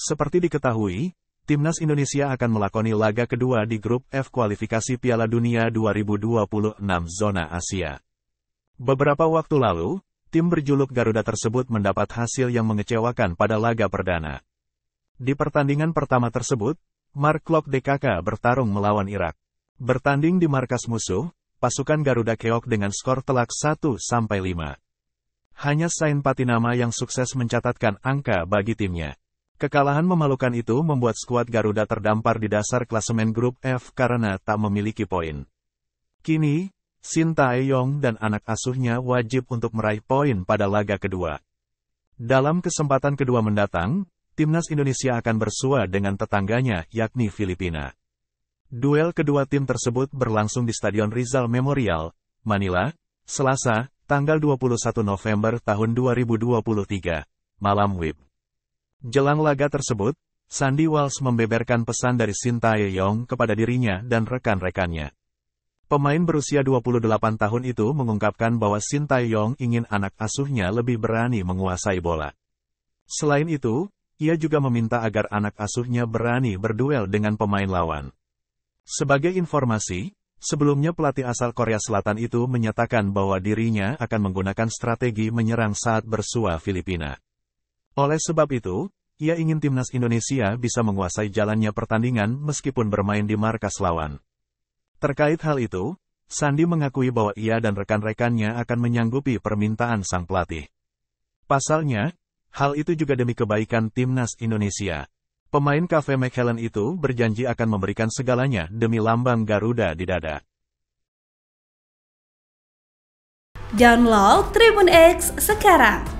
Seperti diketahui, Timnas Indonesia akan melakoni laga kedua di grup F kualifikasi Piala Dunia 2026 zona Asia. Beberapa waktu lalu, tim berjuluk Garuda tersebut mendapat hasil yang mengecewakan pada laga perdana. Di pertandingan pertama tersebut, Mark Klok DKK bertarung melawan Irak. Bertanding di markas musuh, pasukan Garuda keok dengan skor telak 1-5. Hanya Sain Patinama yang sukses mencatatkan angka bagi timnya. Kekalahan memalukan itu membuat skuad Garuda terdampar di dasar klasemen grup F karena tak memiliki poin. Kini, Shin Taeyong dan anak asuhnya wajib untuk meraih poin pada laga kedua. Dalam kesempatan kedua mendatang, timnas Indonesia akan bersua dengan tetangganya yakni Filipina. Duel kedua tim tersebut berlangsung di Stadion Rizal Memorial, Manila, Selasa, tanggal 21 November tahun 2023, malam WIB. Jelang laga tersebut, Sandy Walsh membeberkan pesan dari Sinta Sintayong kepada dirinya dan rekan-rekannya. Pemain berusia 28 tahun itu mengungkapkan bahwa Sinta Sintayong ingin anak asuhnya lebih berani menguasai bola. Selain itu, ia juga meminta agar anak asuhnya berani berduel dengan pemain lawan. Sebagai informasi, sebelumnya pelatih asal Korea Selatan itu menyatakan bahwa dirinya akan menggunakan strategi menyerang saat bersua Filipina. Oleh sebab itu, ia ingin timnas Indonesia bisa menguasai jalannya pertandingan meskipun bermain di markas lawan. Terkait hal itu, Sandi mengakui bahwa ia dan rekan-rekannya akan menyanggupi permintaan sang pelatih. Pasalnya, hal itu juga demi kebaikan timnas Indonesia. Pemain kafe McHelen itu berjanji akan memberikan segalanya demi lambang Garuda di dada. Download Tribun X sekarang